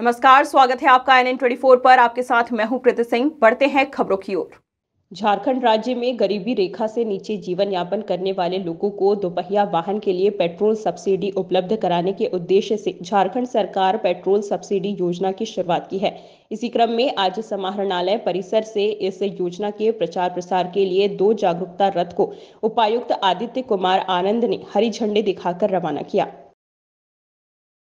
नमस्कार स्वागत है आपका एन एन पर आपके साथ मैं हूं प्रीति सिंह बढ़ते हैं खबरों की ओर झारखंड राज्य में गरीबी रेखा से नीचे जीवन यापन करने वाले लोगों को दोपहिया वाहन के लिए पेट्रोल सब्सिडी उपलब्ध कराने के उद्देश्य से झारखंड सरकार पेट्रोल सब्सिडी योजना की शुरुआत की है इसी क्रम में आज समाहरणालय परिसर से इस योजना के प्रचार प्रसार के लिए दो जागरूकता रथ को उपायुक्त आदित्य कुमार आनंद ने हरी झंडी दिखाकर रवाना किया